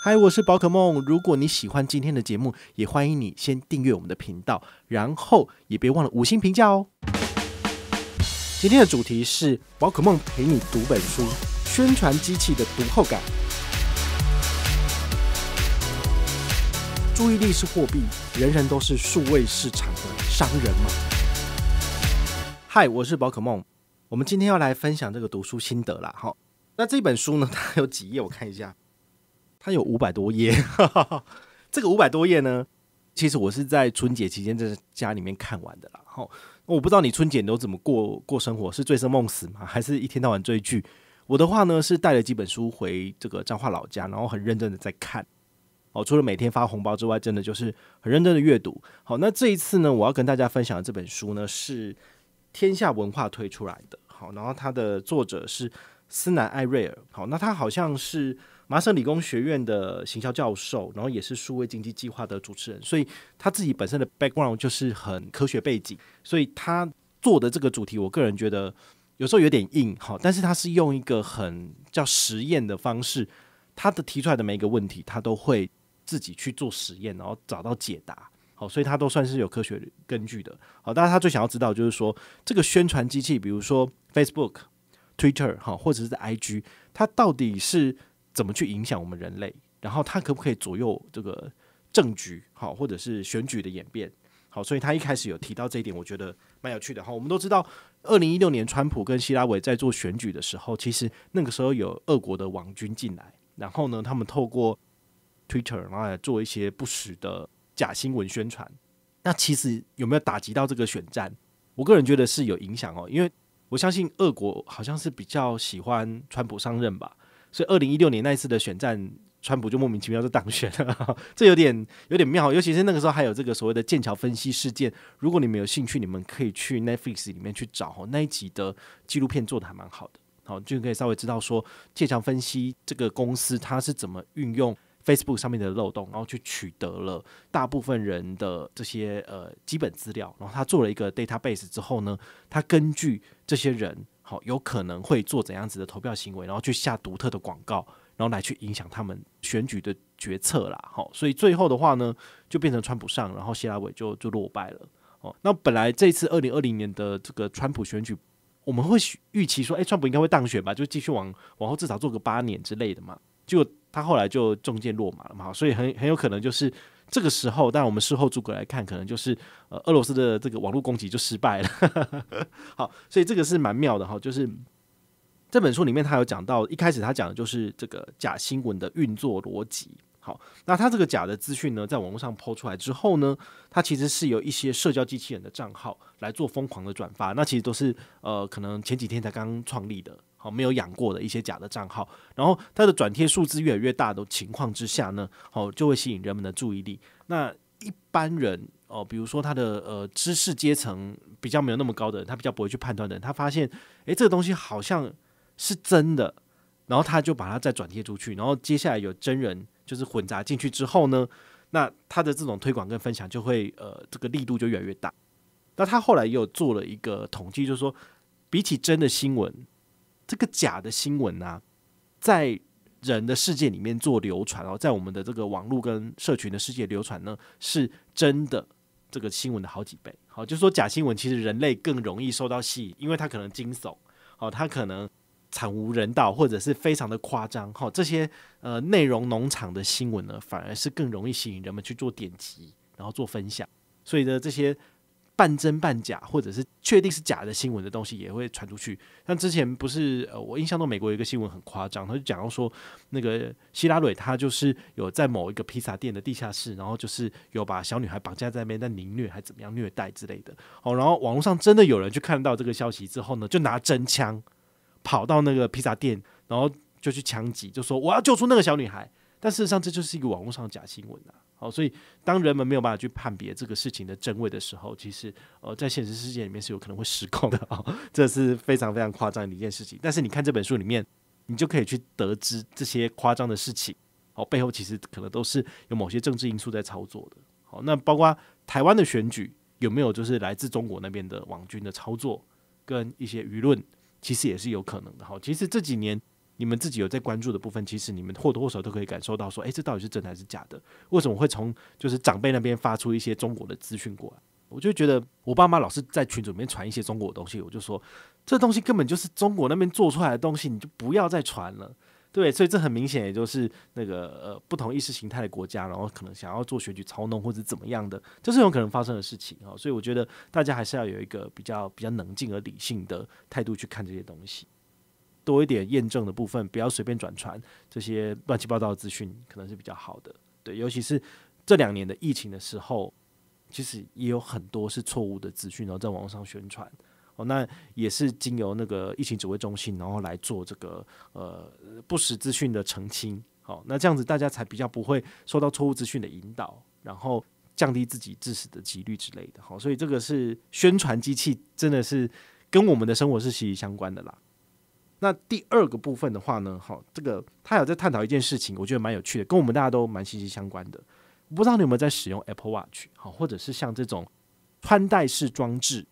嗨，我是宝可梦。如果你喜欢今天的节目，也欢迎你先订阅我们的频道，然后也别忘了五星评价哦。今天的主题是宝可梦陪你读本书——宣传机器的读后感。注意力是货币，人人都是数位市场的商人嘛。嗨，我是宝可梦。我们今天要来分享这个读书心得啦。好，那这本书呢？它有几页？我看一下。它有五百多页，这个五百多页呢，其实我是在春节期间在家里面看完的啦。好，我不知道你春节都怎么过过生活，是醉生梦死吗？还是一天到晚追剧？我的话呢，是带了几本书回这个彰化老家，然后很认真的在看。哦，除了每天发红包之外，真的就是很认真的阅读。好，那这一次呢，我要跟大家分享的这本书呢，是天下文化推出来的。好，然后它的作者是斯南艾瑞尔。好，那他好像是。麻省理工学院的行销教授，然后也是数位经济计划的主持人，所以他自己本身的 background 就是很科学背景，所以他做的这个主题，我个人觉得有时候有点硬，好，但是他是用一个很叫实验的方式，他的提出来的每一个问题，他都会自己去做实验，然后找到解答，好，所以他都算是有科学根据的，好，但是他最想要知道就是说，这个宣传机器，比如说 Facebook、Twitter 哈，或者是 IG，它到底是？怎么去影响我们人类？然后他可不可以左右这个政局？好，或者是选举的演变？好，所以他一开始有提到这一点，我觉得蛮有趣的。哈。我们都知道，二零一六年川普跟希拉维在做选举的时候，其实那个时候有俄国的网军进来，然后呢，他们透过 Twitter 然后来做一些不实的假新闻宣传。那其实有没有打击到这个选战？我个人觉得是有影响哦，因为我相信俄国好像是比较喜欢川普上任吧。所以，二零一六年那一次的选战，川普就莫名其妙就当选了，这有点有点妙。尤其是那个时候还有这个所谓的剑桥分析事件。如果你们有兴趣，你们可以去 Netflix 里面去找，那一集的纪录片做的还蛮好的，好就可以稍微知道说剑桥分析这个公司它是怎么运用 Facebook 上面的漏洞，然后去取得了大部分人的这些呃基本资料，然后他做了一个 database 之后呢，他根据这些人。好，有可能会做怎样子的投票行为，然后去下独特的广告，然后来去影响他们选举的决策啦。好，所以最后的话呢，就变成川普上，然后希拉里就就落败了。哦，那本来这次二零二零年的这个川普选举，我们会预期说，哎，川普应该会当选吧，就继续往往后至少做个八年之类的嘛。结果他后来就中箭落马了嘛。所以很很有可能就是。这个时候，但我们事后诸葛来看，可能就是呃，俄罗斯的这个网络攻击就失败了。好，所以这个是蛮妙的哈，就是这本书里面他有讲到，一开始他讲的就是这个假新闻的运作逻辑。好，那他这个假的资讯呢，在网络上抛出来之后呢，它其实是由一些社交机器人的账号来做疯狂的转发，那其实都是呃，可能前几天才刚创立的。好，没有养过的一些假的账号，然后它的转贴数字越来越大的情况之下呢，好就会吸引人们的注意力。那一般人哦，比如说他的呃知识阶层比较没有那么高的人，他比较不会去判断的人，他发现诶，这个东西好像是真的，然后他就把它再转贴出去，然后接下来有真人就是混杂进去之后呢，那他的这种推广跟分享就会呃这个力度就越来越大。那他后来也有做了一个统计，就是说比起真的新闻。这个假的新闻呢，在人的世界里面做流传哦，在我们的这个网络跟社群的世界流传呢，是真的这个新闻的好几倍。好，就说假新闻其实人类更容易受到吸引，因为它可能惊悚，好，它可能惨无人道或者是非常的夸张。好，这些呃内容农场的新闻呢，反而是更容易吸引人们去做点击，然后做分享。所以呢，这些。半真半假，或者是确定是假的新闻的东西也会传出去。像之前不是，呃，我印象中美国有一个新闻很夸张，他就讲到说，那个希拉蕊她就是有在某一个披萨店的地下室，然后就是有把小女孩绑架在那边，但凌虐还怎么样虐待之类的。哦，然后网络上真的有人去看到这个消息之后呢，就拿真枪跑到那个披萨店，然后就去枪击，就说我要救出那个小女孩。但事实上这就是一个网络上的假新闻啊。哦，所以当人们没有办法去判别这个事情的真伪的时候，其实呃，在现实世界里面是有可能会失控的哦，这是非常非常夸张的一件事情。但是你看这本书里面，你就可以去得知这些夸张的事情，哦，背后其实可能都是有某些政治因素在操作的。好，那包括台湾的选举有没有就是来自中国那边的网军的操作跟一些舆论，其实也是有可能的。好，其实这几年。你们自己有在关注的部分，其实你们或多或少都可以感受到，说，哎，这到底是真的还是假的？为什么会从就是长辈那边发出一些中国的资讯过来？我就觉得我爸妈老是在群组里面传一些中国的东西，我就说，这东西根本就是中国那边做出来的东西，你就不要再传了，对所以这很明显，也就是那个呃不同意识形态的国家，然后可能想要做选举操弄或者怎么样的，这是有可能发生的事情啊。所以我觉得大家还是要有一个比较比较冷静而理性的态度去看这些东西。多一点验证的部分，不要随便转传这些乱七八糟的资讯，可能是比较好的。对，尤其是这两年的疫情的时候，其实也有很多是错误的资讯，然后在网上宣传。哦，那也是经由那个疫情指挥中心，然后来做这个呃不实资讯的澄清。好，那这样子大家才比较不会受到错误资讯的引导，然后降低自己致死的几率之类的。好，所以这个是宣传机器，真的是跟我们的生活是息息相关的啦。那第二个部分的话呢，好，这个他有在探讨一件事情，我觉得蛮有趣的，跟我们大家都蛮息息相关的。不知道你有没有在使用 Apple Watch 好，或者是像这种穿戴式装置，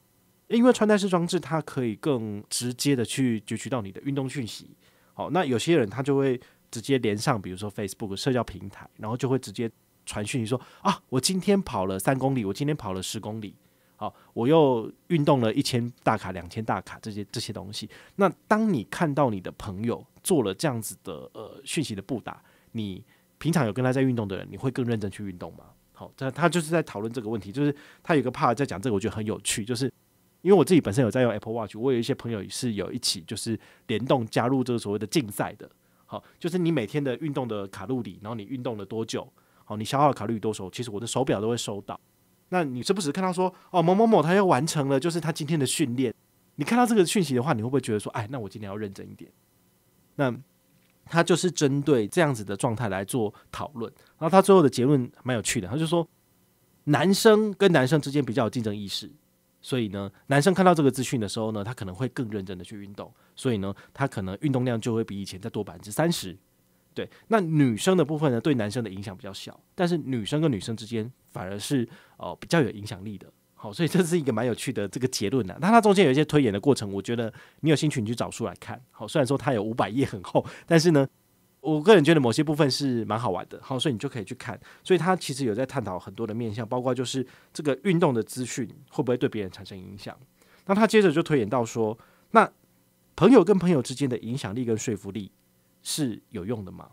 因为穿戴式装置它可以更直接的去截取到你的运动讯息。好，那有些人他就会直接连上，比如说 Facebook 社交平台，然后就会直接传讯息说啊，我今天跑了三公里，我今天跑了十公里。好，我又运动了一千大卡、两千大卡这些这些东西。那当你看到你的朋友做了这样子的呃讯息的布达，你平常有跟他在运动的人，你会更认真去运动吗？好，这他就是在讨论这个问题，就是他有个 part 在讲这个，我觉得很有趣，就是因为我自己本身有在用 Apple Watch，我有一些朋友是有一起就是联动加入这个所谓的竞赛的。好，就是你每天的运动的卡路里，然后你运动了多久，好，你消耗的卡路里多少，其实我的手表都会收到。那你时不时看到说，哦，某某某他又完成了，就是他今天的训练。你看到这个讯息的话，你会不会觉得说，哎，那我今天要认真一点？那他就是针对这样子的状态来做讨论。然后他最后的结论蛮有趣的，他就说，男生跟男生之间比较有竞争意识，所以呢，男生看到这个资讯的时候呢，他可能会更认真的去运动，所以呢，他可能运动量就会比以前再多百分之三十。对，那女生的部分呢，对男生的影响比较小，但是女生跟女生之间反而是哦比较有影响力的。好，所以这是一个蛮有趣的这个结论呢。那它中间有一些推演的过程，我觉得你有兴趣，你去找书来看。好，虽然说它有五百页很厚，但是呢，我个人觉得某些部分是蛮好玩的。好，所以你就可以去看。所以它其实有在探讨很多的面向，包括就是这个运动的资讯会不会对别人产生影响。那他接着就推演到说，那朋友跟朋友之间的影响力跟说服力。是有用的吗？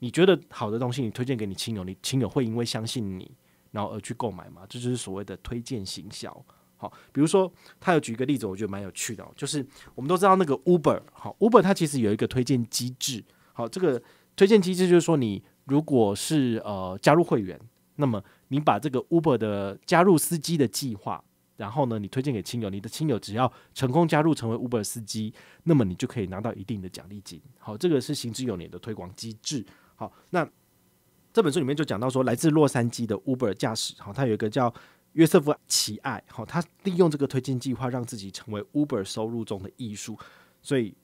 你觉得好的东西，你推荐给你亲友，你亲友会因为相信你，然后而去购买吗？这就是所谓的推荐行销。好，比如说他有举一个例子，我觉得蛮有趣的哦。就是我们都知道那个 Uber，好，Uber 它其实有一个推荐机制。好，这个推荐机制就是说，你如果是呃加入会员，那么你把这个 Uber 的加入司机的计划。然后呢，你推荐给亲友，你的亲友只要成功加入成为 Uber 司机，那么你就可以拿到一定的奖励金。好，这个是行之有年的推广机制。好，那这本书里面就讲到说，来自洛杉矶的 Uber 驾驶，好，他有一个叫约瑟夫奇爱，好，他利用这个推荐计划让自己成为 Uber 收入中的艺术，所以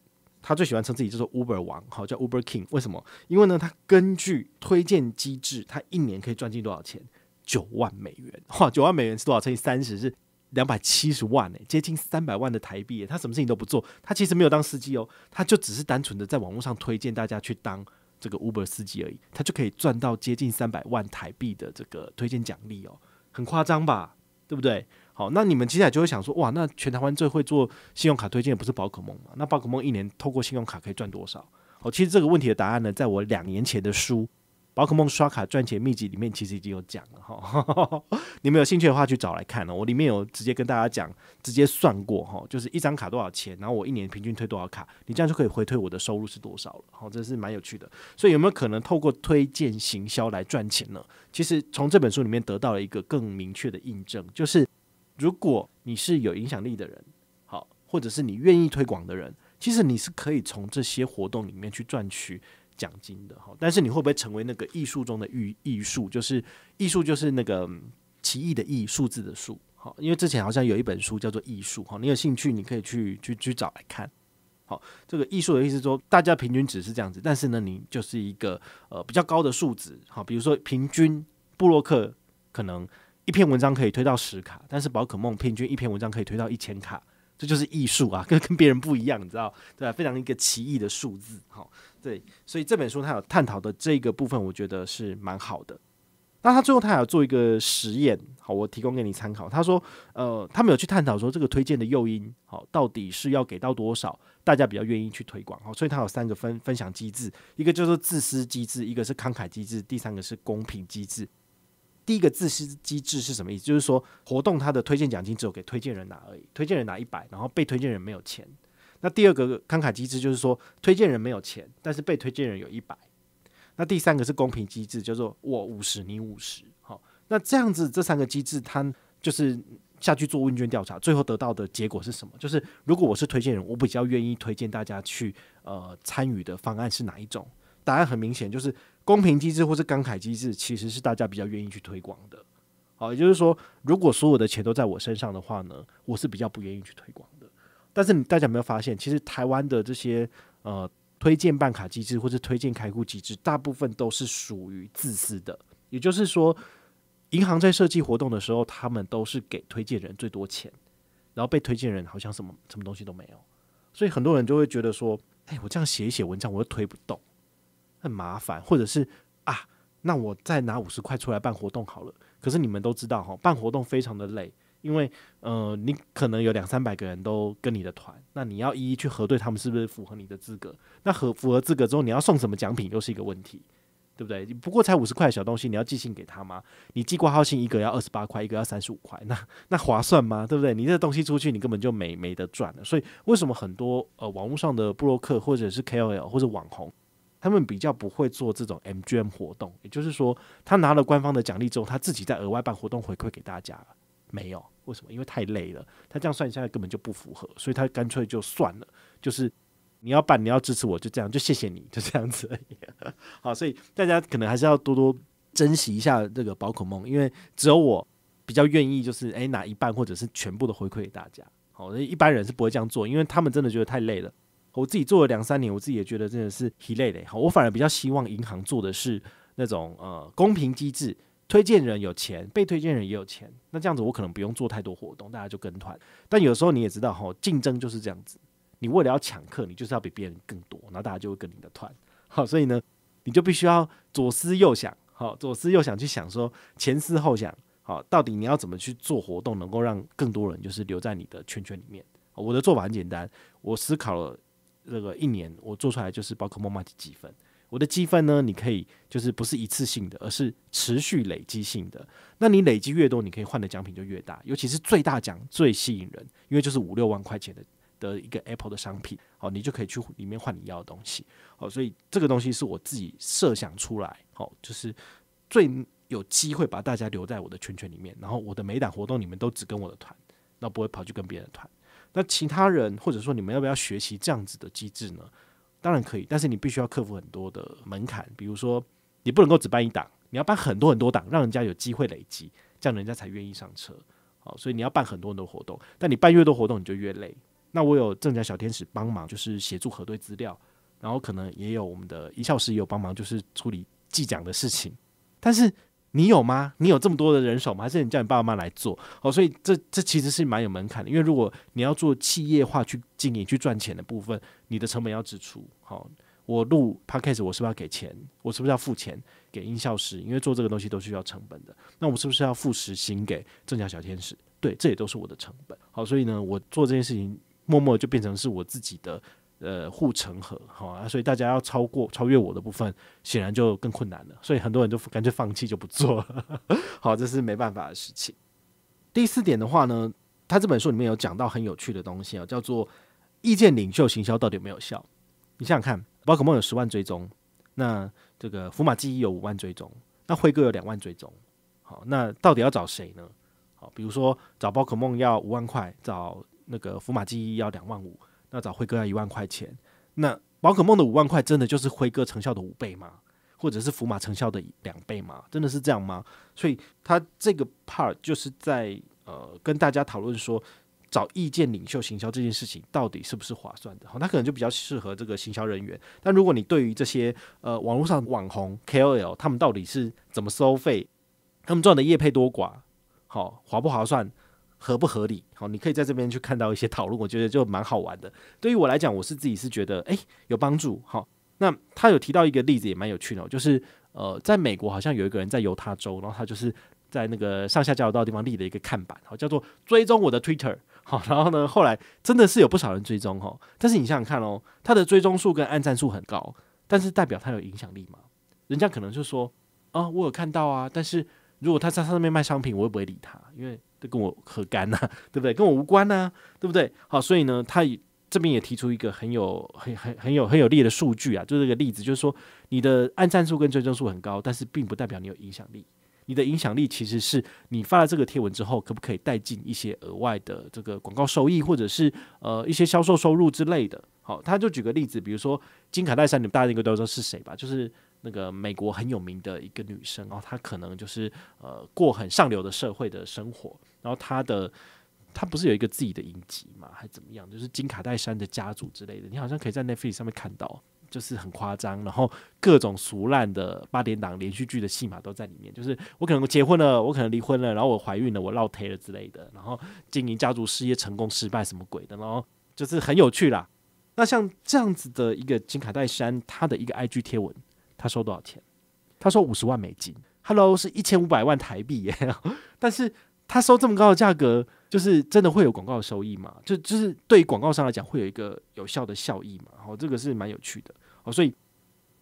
他最喜欢称自己叫做 Uber 王，好，叫 Uber King。为什么？因为呢，他根据推荐机制，他一年可以赚进多少钱？九万美元，哇，九万美元是多少？乘以三十是。两百七十万哎，接近三百万的台币他什么事情都不做，他其实没有当司机哦，他就只是单纯的在网络上推荐大家去当这个 Uber 司机而已，他就可以赚到接近三百万台币的这个推荐奖励哦，很夸张吧，对不对？好，那你们接下来就会想说，哇，那全台湾最会做信用卡推荐的不是宝可梦吗？那宝可梦一年透过信用卡可以赚多少？哦，其实这个问题的答案呢，在我两年前的书。宝可梦刷卡赚钱秘籍里面其实已经有讲了哈，你们有兴趣的话去找来看了。我里面有直接跟大家讲，直接算过哈，就是一张卡多少钱，然后我一年平均推多少卡，你这样就可以回推我的收入是多少了。好，这是蛮有趣的。所以有没有可能透过推荐行销来赚钱呢？其实从这本书里面得到了一个更明确的印证，就是如果你是有影响力的人，好，或者是你愿意推广的人，其实你是可以从这些活动里面去赚取。奖金的哈，但是你会不会成为那个艺术中的艺艺术？就是艺术就是那个奇异的艺数字的数哈。因为之前好像有一本书叫做《艺术》哈，你有兴趣你可以去去去找来看。好，这个艺术的意思说，大家平均值是这样子，但是呢，你就是一个呃比较高的数值哈。比如说，平均布洛克可能一篇文章可以推到十卡，但是宝可梦平均一篇文章可以推到一千卡，这就是艺术啊，跟跟别人不一样，你知道对吧？非常一个奇异的数字哈。对，所以这本书他有探讨的这个部分，我觉得是蛮好的。那他最后他还要做一个实验，好，我提供给你参考。他说，呃，他们有去探讨说这个推荐的诱因，好，到底是要给到多少，大家比较愿意去推广。好，所以他有三个分分享机制，一个就是自私机制，一个是慷慨机制，第三个是公平机制。第一个自私机制是什么意思？就是说活动它的推荐奖金只有给推荐人拿而已，推荐人拿一百，然后被推荐人没有钱。那第二个慷慨机制就是说，推荐人没有钱，但是被推荐人有一百。那第三个是公平机制，叫做我五十，你五十。好，那这样子这三个机制，它就是下去做问卷调查，最后得到的结果是什么？就是如果我是推荐人，我比较愿意推荐大家去呃参与的方案是哪一种？答案很明显，就是公平机制或是慷慨机制，其实是大家比较愿意去推广的。好，也就是说，如果所有的钱都在我身上的话呢，我是比较不愿意去推广。但是你大家有没有发现，其实台湾的这些呃推荐办卡机制或者推荐开户机制，大部分都是属于自私的。也就是说，银行在设计活动的时候，他们都是给推荐人最多钱，然后被推荐人好像什么什么东西都没有。所以很多人就会觉得说，哎，我这样写一写文章，我又推不动，很麻烦。或者是啊，那我再拿五十块出来办活动好了。可是你们都知道哈，办活动非常的累。因为呃，你可能有两三百个人都跟你的团，那你要一一去核对他们是不是符合你的资格。那合符合资格之后，你要送什么奖品又是一个问题，对不对？不过才五十块小东西，你要寄信给他吗？你寄挂号信一个要二十八块，一个要三十五块，那那划算吗？对不对？你这东西出去，你根本就没没得赚了。所以为什么很多呃网络上的布洛克或者是 KOL 或者网红，他们比较不会做这种 MGM 活动？也就是说，他拿了官方的奖励之后，他自己再额外办活动回馈给大家，没有。为什么？因为太累了。他这样算下来根本就不符合，所以他干脆就算了。就是你要办，你要支持我，就这样，就谢谢你，就这样子。好，所以大家可能还是要多多珍惜一下这个宝可梦，因为只有我比较愿意，就是诶拿一半或者是全部的回馈给大家。好，一般人是不会这样做，因为他们真的觉得太累了。我自己做了两三年，我自己也觉得真的是很累累。好，我反而比较希望银行做的是那种呃公平机制。推荐人有钱，被推荐人也有钱，那这样子我可能不用做太多活动，大家就跟团。但有时候你也知道哈，竞争就是这样子，你为了要抢客，你就是要比别人更多，然后大家就会跟你的团。好，所以呢，你就必须要左思右想，好，左思右想去想说前思后想，好，到底你要怎么去做活动，能够让更多人就是留在你的圈圈里面。我的做法很简单，我思考了那个一年，我做出来就是包括妈妈积分。我的积分呢？你可以就是不是一次性的，而是持续累积性的。那你累积越多，你可以换的奖品就越大，尤其是最大奖最吸引人，因为就是五六万块钱的的一个 Apple 的商品，好，你就可以去里面换你要的东西，好，所以这个东西是我自己设想出来，好，就是最有机会把大家留在我的圈圈里面，然后我的每档活动你们都只跟我的团，那不会跑去跟别人团。那其他人或者说你们要不要学习这样子的机制呢？当然可以，但是你必须要克服很多的门槛，比如说你不能够只办一档，你要办很多很多档，让人家有机会累积，这样人家才愿意上车。好，所以你要办很多很多活动，但你办越多活动你就越累。那我有正价小天使帮忙，就是协助核对资料，然后可能也有我们的一校师也有帮忙，就是处理记奖的事情，但是。你有吗？你有这么多的人手吗？还是你叫你爸爸妈妈来做？哦，所以这这其实是蛮有门槛的，因为如果你要做企业化去经营、去赚钱的部分，你的成本要支出。好，我录 podcast 我是不是要给钱？我是不是要付钱给音效师？因为做这个东西都需要成本的。那我是不是要付时薪给正向小天使？对，这也都是我的成本。好，所以呢，我做这件事情，默默就变成是我自己的。呃，护城河哈，所以大家要超过超越我的部分，显然就更困难了。所以很多人就干脆放弃，就不做了。好，这是没办法的事情。第四点的话呢，他这本书里面有讲到很有趣的东西啊，叫做意见领袖行销到底有没有效？你想想看，宝可梦有十万追踪，那这个福马记忆有五万追踪，那辉哥有两万追踪。好，那到底要找谁呢？好，比如说找宝可梦要五万块，找那个福马记忆要两万五。要找辉哥要一万块钱，那宝可梦的五万块真的就是辉哥成效的五倍吗？或者是福马成效的两倍吗？真的是这样吗？所以他这个 part 就是在呃跟大家讨论说，找意见领袖行销这件事情到底是不是划算的？好，那可能就比较适合这个行销人员。但如果你对于这些呃网络上网红 K O L 他们到底是怎么收费，他们赚的业配多寡，好划不划算？合不合理？好，你可以在这边去看到一些讨论，我觉得就蛮好玩的。对于我来讲，我是自己是觉得，诶有帮助。好，那他有提到一个例子也蛮有趣的，就是呃，在美国好像有一个人在犹他州，然后他就是在那个上下交流道地方立了一个看板，好，叫做追踪我的 Twitter。好，然后呢，后来真的是有不少人追踪哦。但是你想想看哦，他的追踪数跟按赞数很高，但是代表他有影响力吗？人家可能就说啊，我有看到啊，但是如果他在上面卖商品，我会不会理他？因为这跟我何干呢？对不对？跟我无关呢，对不对？好，所以呢，他这边也提出一个很有、很、很、很有、很有利的数据啊，就是个例子，就是说你的按赞数跟追踪数很高，但是并不代表你有影响力。你的影响力其实是你发了这个贴文之后，可不可以带进一些额外的这个广告收益，或者是呃一些销售收入之类的。好，他就举个例子，比如说金卡戴珊，你们大家应该都知道是谁吧？就是那个美国很有名的一个女生哦，她可能就是呃过很上流的社会的生活。然后他的他不是有一个自己的影集嘛，还怎么样？就是金卡戴珊的家族之类的，你好像可以在 Netflix 上面看到，就是很夸张，然后各种俗烂的八点档连续剧的戏码都在里面。就是我可能结婚了，我可能离婚了，然后我怀孕了，我落胎了之类的，然后经营家族事业成功失败什么鬼的，然后就是很有趣啦。那像这样子的一个金卡戴珊，他的一个 IG 贴文，他收多少钱？他说五十万美金，Hello 是一千五百万台币耶，但是。他收这么高的价格，就是真的会有广告收益吗？就就是对广告商来讲，会有一个有效的效益嘛？哦，这个是蛮有趣的哦，所以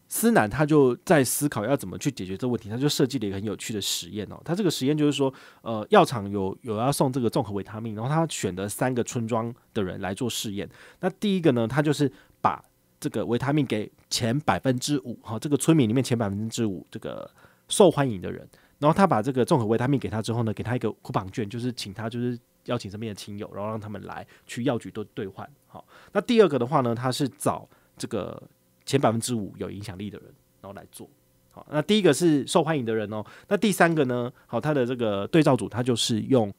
思南他就在思考要怎么去解决这个问题，他就设计了一个很有趣的实验哦。他这个实验就是说，呃，药厂有有要送这个综合维他命，然后他选择三个村庄的人来做试验。那第一个呢，他就是把这个维他命给前百分之五哈这个村民里面前百分之五这个受欢迎的人。然后他把这个综合维他命给他之后呢，给他一个库房券，就是请他就是邀请身边的亲友，然后让他们来去药局都兑换。好，那第二个的话呢，他是找这个前百分之五有影响力的人，然后来做。好，那第一个是受欢迎的人哦。那第三个呢，好，他的这个对照组，他就是用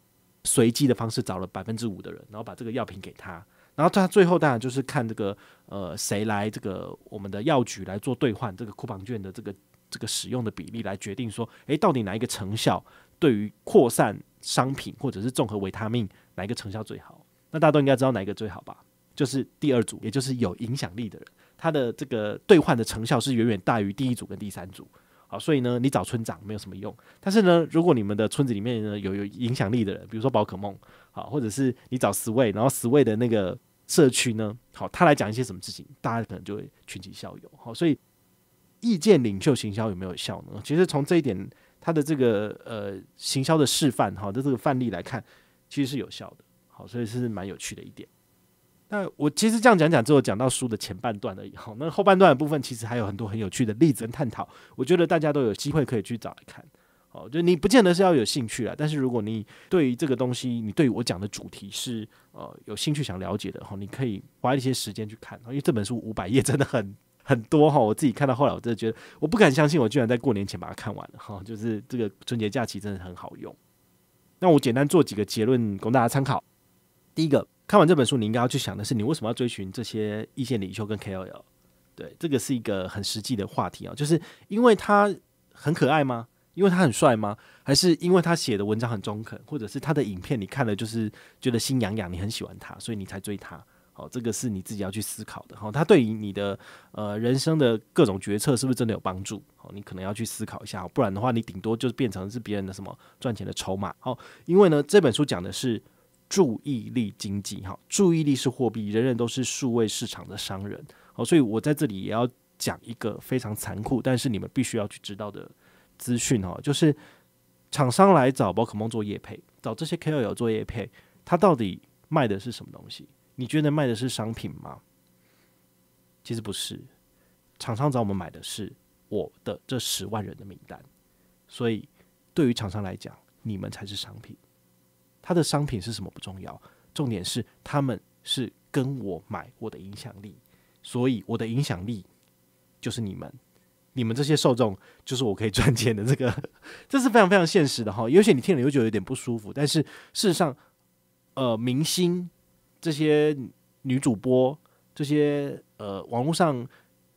随机的方式找了百分之五的人，然后把这个药品给他，然后他最后当然就是看这个呃谁来这个我们的药局来做兑换这个库房券的这个。这个使用的比例来决定说，诶，到底哪一个成效对于扩散商品或者是综合维他命哪一个成效最好？那大家都应该知道哪一个最好吧？就是第二组，也就是有影响力的人，他的这个兑换的成效是远远大于第一组跟第三组。好，所以呢，你找村长没有什么用。但是呢，如果你们的村子里面呢有有影响力的人，比如说宝可梦，好，或者是你找十位，然后十位的那个社区呢，好，他来讲一些什么事情，大家可能就会群起效尤。好，所以。意见领袖行销有没有效呢？其实从这一点，他的这个呃行销的示范哈的这个范例来看，其实是有效的，好，所以是蛮有趣的一点。那我其实这样讲讲之后，讲到书的前半段了以后，那后半段的部分其实还有很多很有趣的例子跟探讨，我觉得大家都有机会可以去找来看。哦，就你不见得是要有兴趣啊，但是如果你对于这个东西，你对我讲的主题是呃有兴趣想了解的哈，你可以花一些时间去看。因为这本书五百页真的很。很多哈，我自己看到后来，我真的觉得我不敢相信，我居然在过年前把它看完了哈。就是这个春节假期真的很好用。那我简单做几个结论供大家参考。第一个，看完这本书，你应该要去想的是，你为什么要追寻这些意见领袖跟 KOL？对，这个是一个很实际的话题啊。就是因为他很可爱吗？因为他很帅吗？还是因为他写的文章很中肯，或者是他的影片你看了就是觉得心痒痒，你很喜欢他，所以你才追他？哦，这个是你自己要去思考的。好，它对于你的呃人生的各种决策是不是真的有帮助？好，你可能要去思考一下。不然的话，你顶多就是变成是别人的什么赚钱的筹码。好，因为呢，这本书讲的是注意力经济。哈，注意力是货币，人人都是数位市场的商人。好，所以我在这里也要讲一个非常残酷，但是你们必须要去知道的资讯。哈，就是厂商来找宝可梦做业配，找这些 KOL 做业配，他到底卖的是什么东西？你觉得卖的是商品吗？其实不是，厂商找我们买的是我的这十万人的名单，所以对于厂商来讲，你们才是商品。他的商品是什么不重要，重点是他们是跟我买我的影响力，所以我的影响力就是你们，你们这些受众就是我可以赚钱的这个，这是非常非常现实的哈。也许你听了觉得有点不舒服，但是事实上，呃，明星。这些女主播，这些呃网络上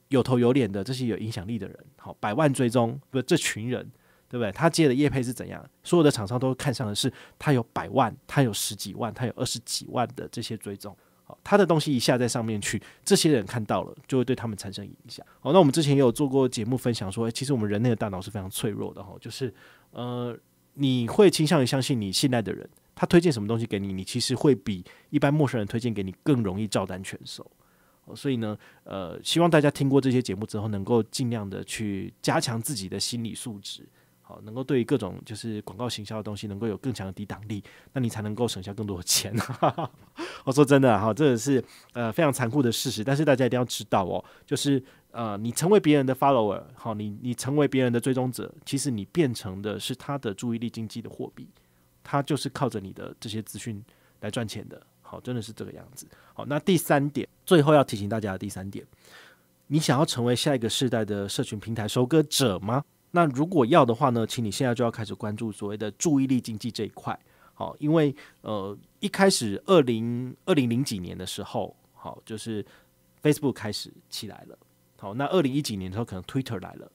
有头有脸的，这些有影响力的人，好百万追踪，不这群人，对不对？他接的业配是怎样？所有的厂商都看上的是他有百万，他有十几万，他有二十几万的这些追踪，好，他的东西一下在上面去，这些人看到了，就会对他们产生影响。好，那我们之前也有做过节目分享，说其实我们人类的大脑是非常脆弱的，哈，就是呃，你会倾向于相信你信赖的人。他推荐什么东西给你，你其实会比一般陌生人推荐给你更容易照单全收。所以呢，呃，希望大家听过这些节目之后，能够尽量的去加强自己的心理素质，好，能够对各种就是广告行销的东西能够有更强的抵挡力，那你才能够省下更多的钱。我 说真的，哈，这个是呃非常残酷的事实。但是大家一定要知道哦，就是呃，你成为别人的 follower，好，你你成为别人的追踪者，其实你变成的是他的注意力经济的货币。它就是靠着你的这些资讯来赚钱的，好，真的是这个样子。好，那第三点，最后要提醒大家的第三点，你想要成为下一个时代的社群平台收割者吗？那如果要的话呢，请你现在就要开始关注所谓的注意力经济这一块。好，因为呃，一开始二零二零零几年的时候，好，就是 Facebook 开始起来了。好，那二零一几年之后可能 Twitter 来了。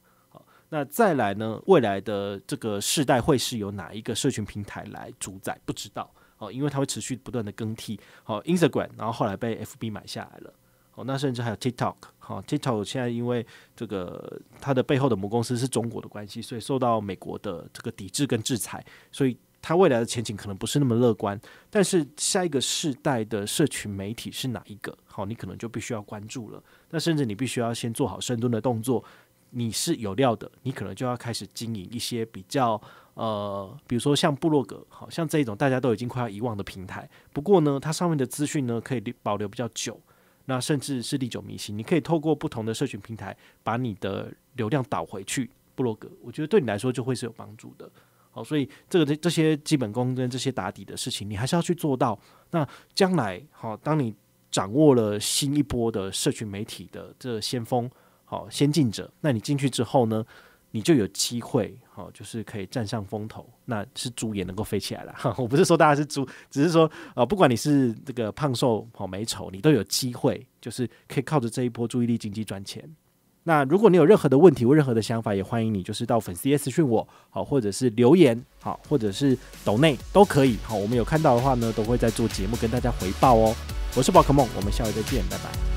那再来呢？未来的这个世代会是由哪一个社群平台来主宰？不知道哦，因为它会持续不断的更替。好，Instagram，然后后来被 FB 买下来了。哦，那甚至还有 TikTok。好，TikTok 现在因为这个它的背后的母公司是中国的关系，所以受到美国的这个抵制跟制裁，所以它未来的前景可能不是那么乐观。但是下一个世代的社群媒体是哪一个？好，你可能就必须要关注了。那甚至你必须要先做好深蹲的动作。你是有料的，你可能就要开始经营一些比较呃，比如说像部落格，好像这一种大家都已经快要遗忘的平台。不过呢，它上面的资讯呢可以保留比较久，那甚至是历久弥新。你可以透过不同的社群平台把你的流量导回去部落格，我觉得对你来说就会是有帮助的。好，所以这个这这些基本功跟这些打底的事情，你还是要去做到。那将来好，当你掌握了新一波的社群媒体的这先锋。好，先进者，那你进去之后呢，你就有机会，好，就是可以站上风头，那是猪也能够飞起来了。我不是说大家是猪，只是说，呃，不管你是这个胖瘦好美丑，你都有机会，就是可以靠着这一波注意力经济赚钱。那如果你有任何的问题或任何的想法，也欢迎你就是到粉丝 S 讯我，好，或者是留言，好，或者是抖内都可以，好，我们有看到的话呢，都会在做节目跟大家回报哦。我是宝可梦，我们下回再见，拜拜。